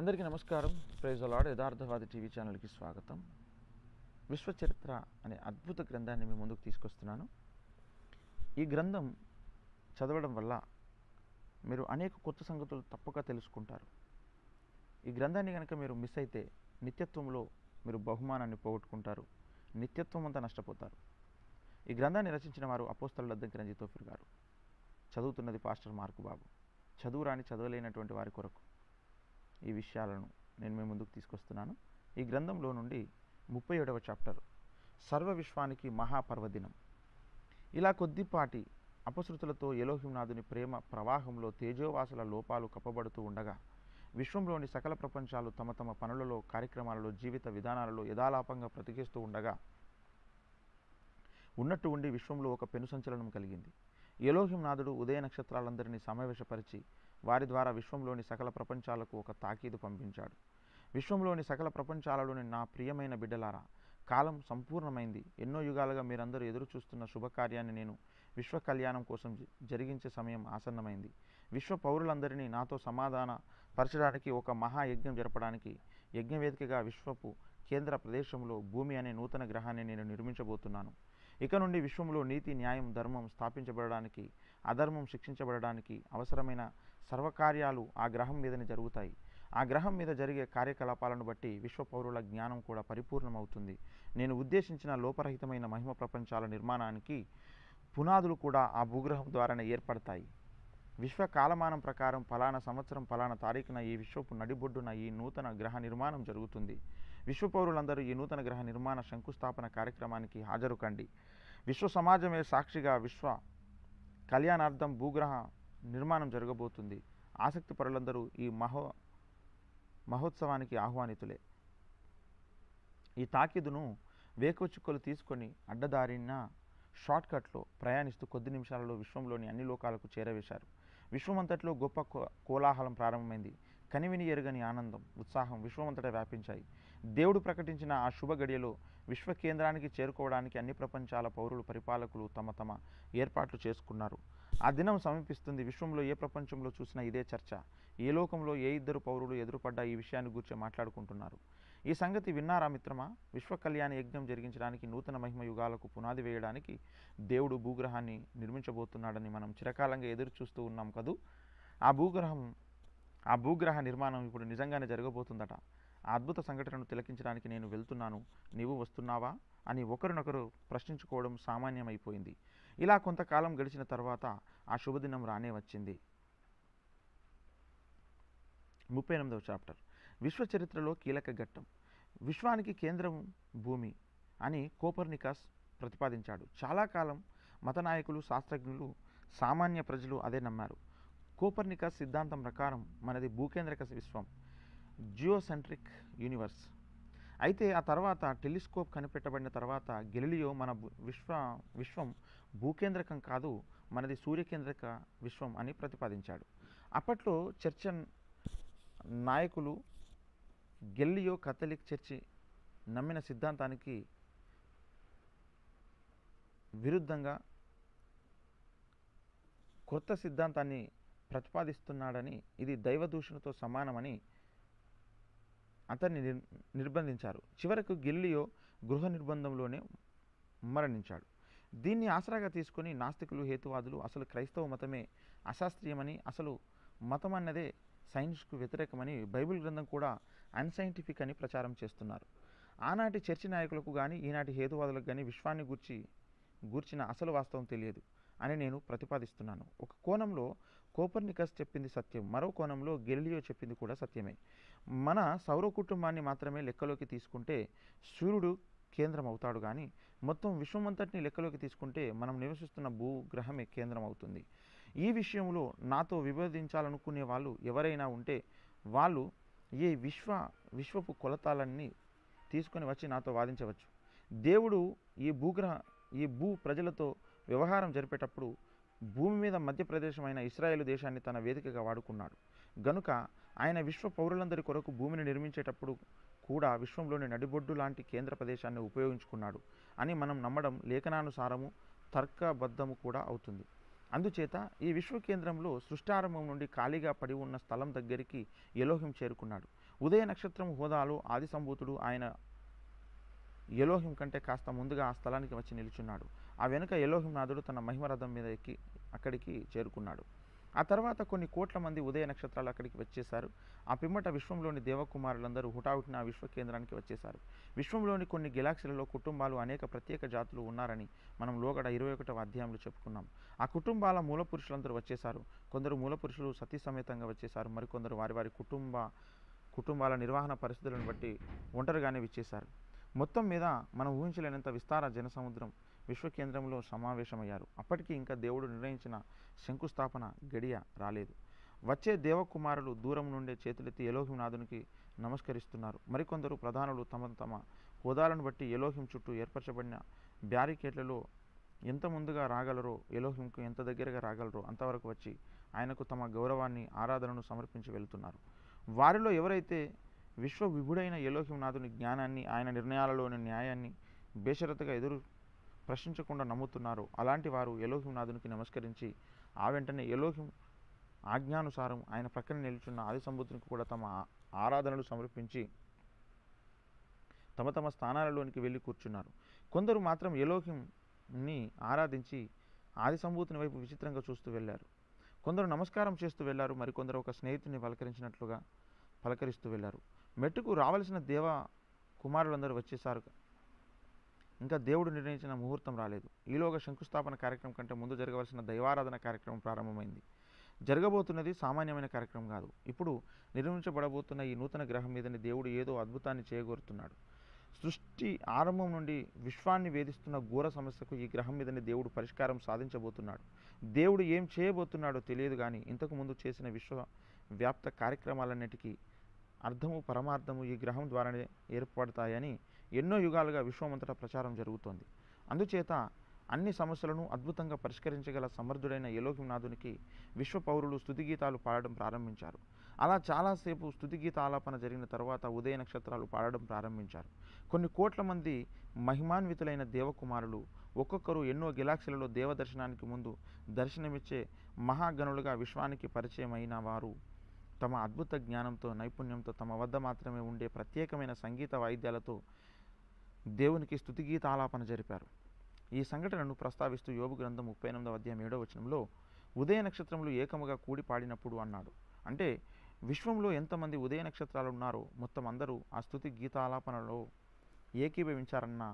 అందరికీ నమస్కారం ప్రైజ్ అలాడ్ యథార్థవాది టీవీ ఛానల్కి స్వాగతం విశ్వచరిత్ర అనే అద్భుత గ్రంథాన్ని మేము ముందుకు తీసుకొస్తున్నాను ఈ గ్రంథం చదవడం వల్ల మీరు అనేక కొత్త సంగతులు తప్పక తెలుసుకుంటారు ఈ గ్రంథాన్ని కనుక మీరు మిస్ అయితే నిత్యత్వంలో మీరు బహుమానాన్ని పోగొట్టుకుంటారు నిత్యత్వం అంతా నష్టపోతారు ఈ గ్రంథాన్ని రచించిన వారు అపోస్తల దగ్గర రంజితోఫిర్ గారు చదువుతున్నది పాస్టర్ మార్కు బాబు చదువురాని చదవలేనటువంటి వారి కొరకు ఈ విషయాలను నేను మీ ముందుకు తీసుకొస్తున్నాను ఈ గ్రంథంలో నుండి ముప్పై ఏడవ చాప్టర్ సర్వ విశ్వానికి మహాపర్వదినం ఇలా కొద్దిపాటి అపశృతులతో ఎలోహింనాథుని ప్రేమ ప్రవాహంలో తేజోవాసుల లోపాలు కప్పబడుతూ ఉండగా విశ్వంలోని సకల ప్రపంచాలు తమ తమ పనులలో కార్యక్రమాలలో జీవిత విధానాలలో యథాలాపంగా బ్రతికేస్తూ ఉండగా ఉన్నట్టు ఉండి విశ్వంలో ఒక పెను సంచలనం కలిగింది యలోహిమ్నాథుడు ఉదయ నక్షత్రాలందరినీ సమావేశపరిచి వారి ద్వారా విశ్వంలోని సకల ప్రపంచాలకు ఒక తాకీదు పంపించాడు విశ్వంలోని సకల ప్రపంచాలలోని నా ప్రియమైన బిడ్డలారా కాలం సంపూర్ణమైంది ఎన్నో యుగాలుగా మీరందరూ ఎదురు చూస్తున్న శుభకార్యాన్ని నేను విశ్వ కళ్యాణం కోసం జరిగించే సమయం ఆసన్నమైంది విశ్వ పౌరులందరినీ నాతో సమాధాన పరచడానికి ఒక మహాయజ్ఞం జరపడానికి యజ్ఞవేదికగా విశ్వపు కేంద్ర ప్రదేశంలో భూమి అనే నూతన గ్రహాన్ని నేను నిర్మించబోతున్నాను ఇక నుండి విశ్వంలో నీతి న్యాయం ధర్మం స్థాపించబడడానికి అధర్మం శిక్షించబడడానికి అవసరమైన సర్వకార్యాలు ఆ గ్రహం మీదనే జరుగుతాయి ఆ గ్రహం మీద జరిగే కార్యకలాపాలను బట్టి విశ్వపౌరుల జ్ఞానం కూడా పరిపూర్ణమవుతుంది నేను ఉద్దేశించిన లోపరహితమైన మహిమ ప్రపంచాల నిర్మాణానికి పునాదులు కూడా ఆ భూగ్రహం ద్వారానే ఏర్పడతాయి విశ్వ కాలమానం ప్రకారం ఫలానా సంవత్సరం ఫలానా తారీఖున ఈ విశ్వపు నడిబొడ్డున ఈ నూతన గ్రహ నిర్మాణం జరుగుతుంది విశ్వపౌరులందరూ ఈ నూతన గ్రహ నిర్మాణ శంకుస్థాపన కార్యక్రమానికి హాజరుకండి విశ్వ సమాజమే సాక్షిగా విశ్వ కళ్యాణార్థం భూగ్రహ నిర్మాణం జరగబోతుంది ఆసక్తి పరులందరూ ఈ మహో మహోత్సవానికి ఆహ్వానితులే ఈ తాకిదును వేకవచుక్కలు తీసుకొని అడ్డదారిన షార్ట్కట్లో ప్రయాణిస్తూ కొద్ది నిమిషాలలో విశ్వంలోని అన్ని లోకాలకు చేరవేశారు విశ్వమంతట్లో గొప్ప కోలాహలం ప్రారంభమైంది కనివిని ఎరగని ఆనందం ఉత్సాహం విశ్వమంతటా వ్యాపించాయి దేవుడు ప్రకటించిన ఆ శుభ గడియలో విశ్వ కేంద్రానికి చేరుకోవడానికి అన్ని ప్రపంచాల పౌరులు పరిపాలకులు తమ తమ ఏర్పాట్లు చేసుకున్నారు ఆ దినం సమీపిస్తుంది విశ్వంలో ఏ ప్రపంచంలో చూసినా ఇదే చర్చ ఏ లోకంలో ఏ ఇద్దరు పౌరులు ఎదురుపడ్డా ఈ విషయాన్ని గురించి మాట్లాడుకుంటున్నారు ఈ సంగతి విన్నారా మిత్రమా విశ్వ కళ్యాణ యజ్ఞం జరిగించడానికి నూతన మహిమ యుగాలకు పునాది వేయడానికి దేవుడు భూగ్రహాన్ని నిర్మించబోతున్నాడని మనం చిరకాలంగా ఎదురు చూస్తూ ఉన్నాం కదూ ఆ భూగ్రహం ఆ భూగ్రహ నిర్మాణం ఇప్పుడు నిజంగానే జరగబోతుందట ఆ అద్భుత సంఘటనను తిలకించడానికి నేను వెళ్తున్నాను నీవు వస్తున్నావా అని ఒకరినొకరు ప్రశ్నించుకోవడం సామాన్యమైపోయింది ఇలా కొంతకాలం గడిచిన తర్వాత ఆ శుభదినం రానే వచ్చింది ముప్పై ఎనిమిదవ చాప్టర్ విశ్వ చరిత్రలో కీలక ఘట్టం విశ్వానికి కేంద్రం భూమి అని కోపర్నికాస్ ప్రతిపాదించాడు చాలా కాలం మత నాయకులు శాస్త్రజ్ఞులు సామాన్య ప్రజలు అదే నమ్మారు కోపర్నికాస్ సిద్ధాంతం ప్రకారం మనది భూకేంద్రక విశ్వం జియోసెంట్రిక్ యూనివర్స్ అయితే ఆ తర్వాత టెలిస్కోప్ కనిపెట్టబడిన తర్వాత గెలిలియో మన విశ్వ విశ్వం భూకేంద్రకం కాదు మనది సూర్యకేంద్రక విశ్వం అని ప్రతిపాదించాడు అప్పట్లో చర్చ నాయకులు గెల్లియో కథలిక్ చర్చి నమ్మిన సిద్ధాంతానికి విరుద్ధంగా కొత్త సిద్ధాంతాన్ని ప్రతిపాదిస్తున్నాడని ఇది దైవదూషణతో సమానమని అతన్ని నిర్ నిర్బంధించారు చివరకు గిల్లియో గృహ నిర్బంధంలోనే మరణించాడు దీన్ని ఆసరాగా తీసుకుని నాస్తికులు హేతువాదులు అసలు క్రైస్తవ మతమే అశాస్త్రీయమని అసలు మతం అన్నదే సైన్స్కు వ్యతిరేకమని బైబిల్ గ్రంథం కూడా అన్సైంటిఫిక్ అని ప్రచారం చేస్తున్నారు ఆనాటి చర్చి నాయకులకు కానీ ఈనాటి హేతువాదులకు కానీ విశ్వాన్ని గూర్చి గూర్చిన అసలు వాస్తవం తెలియదు అని నేను ప్రతిపాదిస్తున్నాను ఒక కోణంలో కోపర్నికస్ చెప్పింది సత్యం మరో కోణంలో గెలిలియో చెప్పింది కూడా సత్యమే మన సౌర కుటుంబాన్ని మాత్రమే లెక్కలోకి తీసుకుంటే సూర్యుడు కేంద్రం అవుతాడు కానీ మొత్తం విశ్వమంతటిని లెక్కలోకి తీసుకుంటే మనం నివసిస్తున్న భూగ్రహమే కేంద్రం అవుతుంది ఈ విషయంలో నాతో విభేదించాలనుకునే వాళ్ళు ఎవరైనా ఉంటే వాళ్ళు ఏ విశ్వ విశ్వపు కొలతాలన్నీ తీసుకొని వచ్చి నాతో వాదించవచ్చు దేవుడు ఈ భూగ్రహ ఈ భూ ప్రజలతో వ్యవహారం జరిపేటప్పుడు భూమి మీద మధ్యప్రదేశమైన ఇస్రాయేల్ దేశాన్ని తన వేదికగా వాడుకున్నాడు గనుక ఆయన విశ్వ పౌరులందరి కొరకు భూమిని నిర్మించేటప్పుడు కూడా విశ్వంలోని నడిబొడ్డు లాంటి కేంద్ర ప్రదేశాన్ని ఉపయోగించుకున్నాడు అని మనం నమ్మడం లేఖనానుసారము తర్కబద్ధము కూడా అవుతుంది అందుచేత ఈ విశ్వ కేంద్రంలో సృష్టారంభం నుండి ఖాళీగా పడి ఉన్న స్థలం దగ్గరికి యలోహిం చేరుకున్నాడు ఉదయ నక్షత్రం హోదాలో ఆది సంభూతుడు ఆయన యలోహిం కంటే కాస్త ముందుగా ఆ స్థలానికి వచ్చి నిలుచున్నాడు ఆ వెనుక ఎలోహిం నాథుడు తన మహిమరథం మీద ఎక్కి అక్కడికి చేరుకున్నాడు ఆ తర్వాత కొన్ని కోట్ల మంది ఉదయ నక్షత్రాలు అక్కడికి వచ్చేశారు ఆ పిమ్మట విశ్వంలోని దేవకుమారులందరూ హుటాహుటిన ఆ విశ్వ కేంద్రానికి వచ్చేశారు విశ్వంలోని కొన్ని గెలాక్సీలలో కుటుంబాలు అనేక ప్రత్యేక జాతులు ఉన్నారని మనం లోగడ ఇరవై ఒకటవ అధ్యాయంలో చెప్పుకున్నాం ఆ కుటుంబాల మూల పురుషులందరూ వచ్చేశారు కొందరు మూల పురుషులు సతీ సమేతంగా వచ్చేశారు మరికొందరు వారి వారి కుటుంబ కుటుంబాల నిర్వహణ పరిస్థితులను బట్టి ఒంటరిగానే విచ్చేశారు మొత్తం మీద మనం ఊహించలేనంత విస్తార జనసముద్రం విశ్వకేంద్రంలో సమావేశమయ్యారు అప్పటికీ ఇంకా దేవుడు నిర్ణయించిన శంకుస్థాపన గడియ రాలేదు వచ్చే దేవకుమారులు దూరం నుండే చేతులెత్తి ఎలోహింనాథునికి నమస్కరిస్తున్నారు మరికొందరు ప్రధానులు తమ తమ హోదాలను బట్టి యలోహిం చుట్టూ ఏర్పరచబడిన బ్యారికేడ్లలో ఎంత ముందుగా రాగలరో యలోహింకు ఎంత దగ్గరగా రాగలరో అంతవరకు వచ్చి ఆయనకు తమ గౌరవాన్ని ఆరాధనను సమర్పించి వెళ్తున్నారు వారిలో ఎవరైతే విశ్వ విభుడైన యలోహింనాథుని జ్ఞానాన్ని ఆయన నిర్ణయాలలోని న్యాయాన్ని బేషరతగా ఎదురు ప్రశ్నించకుండా నమ్ముతున్నారు అలాంటి వారు యలోహింనాథునికి నమస్కరించి ఆ వెంటనే యలోహిం ఆజ్ఞానుసారం ఆయన ప్రక్కన నిల్చున్న ఆదిసంబుద్ధునికి కూడా తమ ఆరాధనలు సమర్పించి తమ తమ స్థానాలలోనికి వెళ్ళి కూర్చున్నారు కొందరు మాత్రం యలోహింని ఆరాధించి ఆదిసంభూతిని వైపు విచిత్రంగా చూస్తూ వెళ్ళారు కొందరు నమస్కారం చేస్తూ వెళ్ళారు మరికొందరు ఒక స్నేహితుని పలకరించినట్లుగా పలకరిస్తూ వెళ్ళారు మెట్టుకు రావలసిన దేవ కుమారులందరూ వచ్చేసారు ఇంకా దేవుడు నిర్ణయించిన ముహూర్తం రాలేదు ఒక శంకుస్థాపన కార్యక్రమం కంటే ముందు జరగవలసిన దైవారాధన కార్యక్రమం ప్రారంభమైంది జరగబోతున్నది సామాన్యమైన కార్యక్రమం కాదు ఇప్పుడు నిర్మించబడబోతున్న ఈ నూతన గ్రహం మీదని దేవుడు ఏదో అద్భుతాన్ని చేయగోరుతున్నాడు సృష్టి ఆరంభం నుండి విశ్వాన్ని వేధిస్తున్న ఘోర సమస్యకు ఈ గ్రహం మీదని దేవుడు పరిష్కారం సాధించబోతున్నాడు దేవుడు ఏం చేయబోతున్నాడో తెలియదు కానీ ఇంతకుముందు చేసిన విశ్వవ్యాప్త కార్యక్రమాలన్నిటికీ అర్థము పరమార్థము ఈ గ్రహం ద్వారానే ఏర్పడతాయని ఎన్నో యుగాలుగా విశ్వమంతటా ప్రచారం జరుగుతోంది అందుచేత అన్ని సమస్యలను అద్భుతంగా పరిష్కరించగల సమర్థుడైన యలోకినాథునికి విశ్వ పౌరులు స్థుతిగీతాలు పాడడం ప్రారంభించారు అలా చాలాసేపు స్థుతిగీత ఆలాపన జరిగిన తర్వాత ఉదయ నక్షత్రాలు పాడడం ప్రారంభించారు కొన్ని కోట్ల మంది మహిమాన్వితులైన దేవకుమారులు ఒక్కొక్కరు ఎన్నో గెలాక్సీలలో దేవదర్శనానికి ముందు దర్శనమిచ్చే మహాగణులుగా విశ్వానికి పరిచయమైన వారు తమ అద్భుత జ్ఞానంతో నైపుణ్యంతో తమ వద్ద మాత్రమే ఉండే ప్రత్యేకమైన సంగీత వాయిద్యాలతో దేవునికి స్థుతి గీతాలాపన జరిపారు ఈ సంఘటనను ప్రస్తావిస్తూ యోగు గ్రంథం ముప్పై ఎనిమిదవ అధ్యాయం ఏడవ వచనంలో ఉదయ నక్షత్రములు ఏకముగా కూడి పాడినప్పుడు అన్నాడు అంటే విశ్వంలో ఎంతమంది ఉదయ నక్షత్రాలు ఉన్నారో మొత్తం అందరూ ఆ స్థుతి గీతాలాపనలో ఏకీభవించారన్న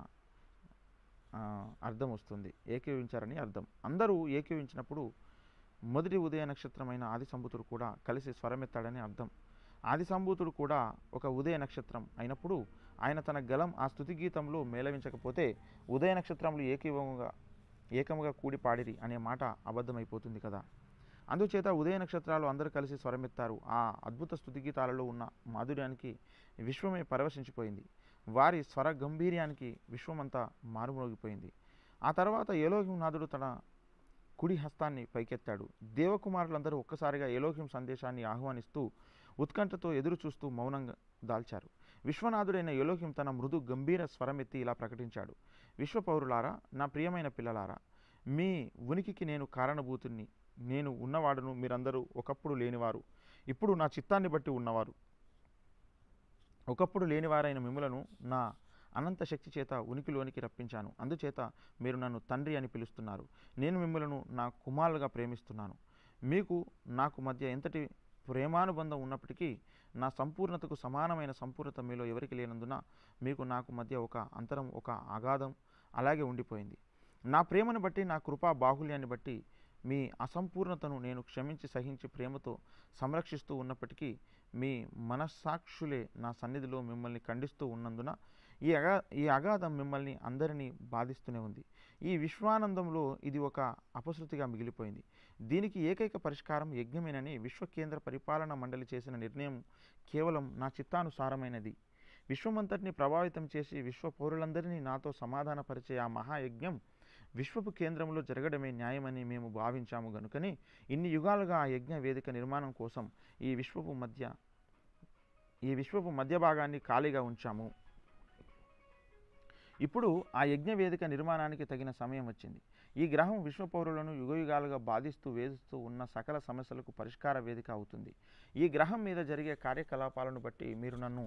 అర్థం వస్తుంది ఏకీభవించారని అర్థం అందరూ ఏకీవించినప్పుడు మొదటి ఉదయ నక్షత్రమైన ఆది సంబుతుడు కూడా కలిసి స్వరమెత్తాడని అర్థం ఆది సంబూతుడు కూడా ఒక ఉదయ నక్షత్రం అయినప్పుడు ఆయన తన గలం ఆ స్థుతి గీతంలో మేళవించకపోతే ఉదయ నక్షత్రములు ఏకీవంగా ఏకముగా కూడి పాడిరి అనే మాట అబద్ధమైపోతుంది కదా అందుచేత ఉదయ నక్షత్రాలు అందరూ కలిసి స్వరమెత్తారు ఆ అద్భుత స్థుతి గీతాలలో ఉన్న మాధుర్యానికి విశ్వమే పరవశించిపోయింది వారి స్వర గంభీర్యానికి విశ్వమంతా మారుమోగిపోయింది ఆ తర్వాత ఏలోహింనాథుడు తన కుడి హస్తాన్ని పైకెత్తాడు దేవకుమారులందరూ ఒక్కసారిగా ఏలోహిం సందేశాన్ని ఆహ్వానిస్తూ ఉత్కంఠతో ఎదురు చూస్తూ మౌనంగా దాల్చారు విశ్వనాథుడైన ఎలోహిం తన మృదు గంభీర స్వరమెత్తి ఇలా ప్రకటించాడు విశ్వపౌరులారా నా ప్రియమైన పిల్లలారా మీ ఉనికికి నేను కారణభూతుణ్ణి నేను ఉన్నవాడును మీరందరూ ఒకప్పుడు లేనివారు ఇప్పుడు నా చిత్తాన్ని బట్టి ఉన్నవారు ఒకప్పుడు లేనివారైన మిమ్ములను నా అనంత శక్తి చేత ఉనికిలోనికి రప్పించాను అందుచేత మీరు నన్ను తండ్రి అని పిలుస్తున్నారు నేను మిమ్మలను నా కుమారులుగా ప్రేమిస్తున్నాను మీకు నాకు మధ్య ఎంతటి ప్రేమానుబంధం ఉన్నప్పటికీ నా సంపూర్ణతకు సమానమైన సంపూర్ణత మీలో ఎవరికి లేనందున మీకు నాకు మధ్య ఒక అంతరం ఒక ఆగాధం అలాగే ఉండిపోయింది నా ప్రేమను బట్టి నా కృపా బాహుల్యాన్ని బట్టి మీ అసంపూర్ణతను నేను క్షమించి సహించి ప్రేమతో సంరక్షిస్తూ ఉన్నప్పటికీ మీ మనస్సాక్షులే నా సన్నిధిలో మిమ్మల్ని ఖండిస్తూ ఉన్నందున ఈ అగా ఈ అగాధం మిమ్మల్ని అందరినీ బాధిస్తూనే ఉంది ఈ విశ్వానందంలో ఇది ఒక అపశృతిగా మిగిలిపోయింది దీనికి ఏకైక పరిష్కారం యజ్ఞమేనని విశ్వ కేంద్ర పరిపాలన మండలి చేసిన నిర్ణయం కేవలం నా చిత్తానుసారమైనది విశ్వమంతటిని ప్రభావితం చేసి విశ్వ పౌరులందరినీ నాతో సమాధానపరిచే ఆ మహాయజ్ఞం విశ్వపు కేంద్రంలో జరగడమే న్యాయమని మేము భావించాము గనుకని ఇన్ని యుగాలుగా ఆ యజ్ఞ వేదిక నిర్మాణం కోసం ఈ విశ్వపు మధ్య ఈ విశ్వపు మధ్య భాగాన్ని ఖాళీగా ఉంచాము ఇప్పుడు ఆ యజ్ఞ వేదిక నిర్మాణానికి తగిన సమయం వచ్చింది ఈ గ్రహం విశ్వ పౌరులను యుగయుగాలుగా బాధిస్తూ వేధిస్తూ ఉన్న సకల సమస్యలకు పరిష్కార వేదిక అవుతుంది ఈ గ్రహం మీద జరిగే కార్యకలాపాలను బట్టి మీరు నన్ను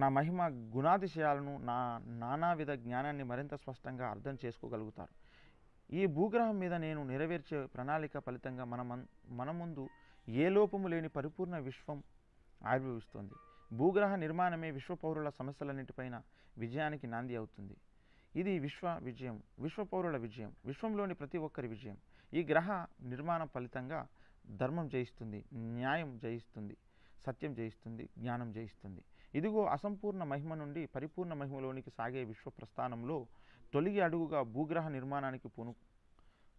నా మహిమ గుణాతిశయాలను నా నానావిధ జ్ఞానాన్ని మరింత స్పష్టంగా అర్థం చేసుకోగలుగుతారు ఈ భూగ్రహం మీద నేను నెరవేర్చే ప్రణాళిక ఫలితంగా మన మన ముందు ఏ లోపము లేని పరిపూర్ణ విశ్వం ఆవిర్భవిస్తుంది భూగ్రహ నిర్మాణమే విశ్వపౌరుల సమస్యలన్నింటిపైన విజయానికి నాంది అవుతుంది ఇది విశ్వ విజయం విశ్వపౌరుల విజయం విశ్వంలోని ప్రతి ఒక్కరి విజయం ఈ గ్రహ నిర్మాణం ఫలితంగా ధర్మం జయిస్తుంది న్యాయం జయిస్తుంది సత్యం జయిస్తుంది జ్ఞానం జయిస్తుంది ఇదిగో అసంపూర్ణ మహిమ నుండి పరిపూర్ణ మహిమలోనికి సాగే విశ్వ ప్రస్థానంలో తొలిగి అడుగుగా భూగ్రహ నిర్మాణానికి పూను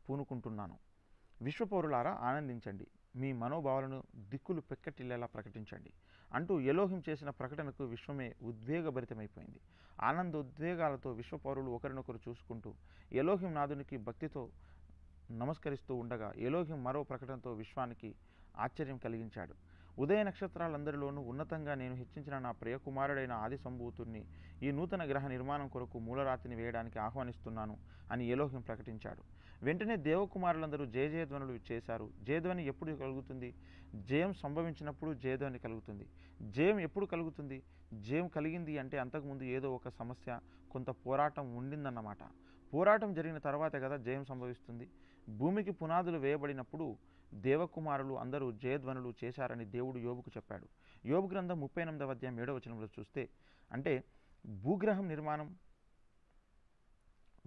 పూనుకుంటున్నాను విశ్వపౌరులారా ఆనందించండి మీ మనోభావాలను దిక్కులు పెక్కటిల్లేలా ప్రకటించండి అంటూ యలోహిం చేసిన ప్రకటనకు విశ్వమే ఉద్వేగభరితమైపోయింది ఆనందోద్వేగాలతో విశ్వపౌరులు ఒకరినొకరు చూసుకుంటూ యలోహిం నాదునికి భక్తితో నమస్కరిస్తూ ఉండగా యలోహిం మరో ప్రకటనతో విశ్వానికి ఆశ్చర్యం కలిగించాడు ఉదయ నక్షత్రాలందరిలోనూ ఉన్నతంగా నేను హెచ్చించిన నా ప్రియకుమారుడైన ఆది సంభూతుణ్ణి ఈ నూతన గ్రహ నిర్మాణం కొరకు మూలరాతిని వేయడానికి ఆహ్వానిస్తున్నాను అని ఏలోహిం ప్రకటించాడు వెంటనే దేవకుమారులందరూ జయధ్వనులు చేశారు జయధ్వని ఎప్పుడు కలుగుతుంది జయం సంభవించినప్పుడు జయధ్వని కలుగుతుంది జయం ఎప్పుడు కలుగుతుంది జయం కలిగింది అంటే అంతకుముందు ఏదో ఒక సమస్య కొంత పోరాటం ఉండిందన్నమాట పోరాటం జరిగిన తర్వాతే కదా జయం సంభవిస్తుంది భూమికి పునాదులు వేయబడినప్పుడు దేవకుమారులు అందరూ జయధ్వనులు చేశారని దేవుడు యోబుకు చెప్పాడు యోబు గ్రంథం ముప్పై ఎనిమిదవ అధ్యాయం ఏడవ వచనంలో చూస్తే అంటే భూగ్రహం నిర్మాణం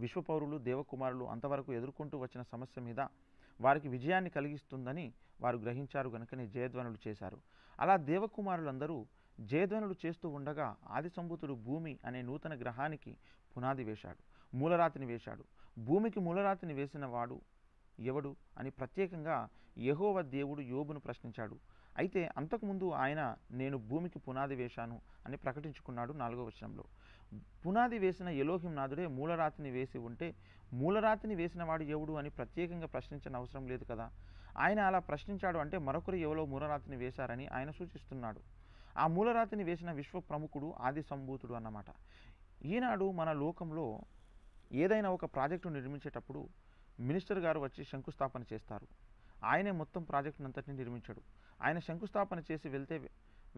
విశ్వపౌరులు దేవకుమారులు అంతవరకు ఎదుర్కొంటూ వచ్చిన సమస్య మీద వారికి విజయాన్ని కలిగిస్తుందని వారు గ్రహించారు గనుకనే జయధ్వనులు చేశారు అలా దేవకుమారులందరూ జయధ్వనులు చేస్తూ ఉండగా ఆది సంబూతుడు భూమి అనే నూతన గ్రహానికి పునాది వేశాడు మూలరాతిని వేశాడు భూమికి మూలరాతిని వేసిన వాడు ఎవడు అని ప్రత్యేకంగా యహోవ దేవుడు యోబును ప్రశ్నించాడు అయితే అంతకుముందు ఆయన నేను భూమికి పునాది వేశాను అని ప్రకటించుకున్నాడు నాలుగో వచనంలో పునాది వేసిన యలోహిం నాథుడే మూలరాతిని వేసి ఉంటే మూలరాతిని వేసిన వాడు ఎవడు అని ప్రత్యేకంగా ప్రశ్నించిన అవసరం లేదు కదా ఆయన అలా ప్రశ్నించాడు అంటే మరొకరు ఎవరో మూలరాతిని వేశారని ఆయన సూచిస్తున్నాడు ఆ మూలరాతిని వేసిన విశ్వ ప్రముఖుడు ఆది సంభూతుడు అన్నమాట ఈనాడు మన లోకంలో ఏదైనా ఒక ప్రాజెక్టు నిర్మించేటప్పుడు మినిస్టర్ గారు వచ్చి శంకుస్థాపన చేస్తారు ఆయనే మొత్తం ప్రాజెక్టును అంతటిని నిర్మించాడు ఆయన శంకుస్థాపన చేసి వెళ్తే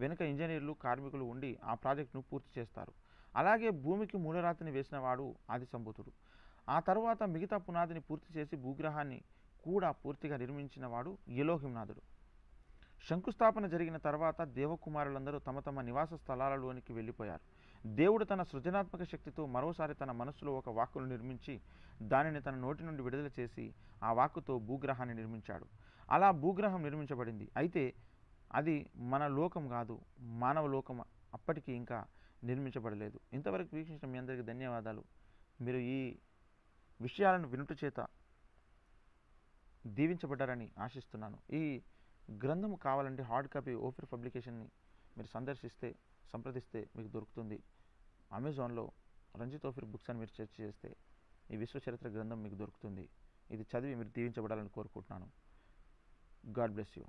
వెనుక ఇంజనీర్లు కార్మికులు ఉండి ఆ ప్రాజెక్టును పూర్తి చేస్తారు అలాగే భూమికి మూలరాతిని వేసినవాడు ఆది ఆ తర్వాత మిగతా పునాదిని పూర్తి చేసి భూగ్రహాన్ని కూడా పూర్తిగా నిర్మించినవాడు యలోహింనాథుడు శంకుస్థాపన జరిగిన తర్వాత దేవకుమారులందరూ తమ తమ నివాస స్థలాలలోనికి వెళ్ళిపోయారు దేవుడు తన సృజనాత్మక శక్తితో మరోసారి తన మనస్సులో ఒక వాక్కును నిర్మించి దానిని తన నోటి నుండి విడుదల చేసి ఆ వాక్కుతో భూగ్రహాన్ని నిర్మించాడు అలా భూగ్రహం నిర్మించబడింది అయితే అది మన లోకం కాదు మానవ లోకం అప్పటికి ఇంకా నిర్మించబడలేదు ఇంతవరకు వీక్షించిన మీ అందరికీ ధన్యవాదాలు మీరు ఈ విషయాలను వినుట చేత దీవించబడ్డారని ఆశిస్తున్నాను ఈ గ్రంథము కావాలంటే హార్డ్ కాపీ ఓఫిర్ పబ్లికేషన్ని మీరు సందర్శిస్తే సంప్రదిస్తే మీకు దొరుకుతుంది అమెజాన్లో రంజిత్ ఓఫీర్ బుక్స్ అని మీరు సెర్చ్ చేస్తే ఈ విశ్వ చరిత్ర గ్రంథం మీకు దొరుకుతుంది ఇది చదివి మీరు దీవించబడాలని కోరుకుంటున్నాను గాడ్ బ్లెస్ యూ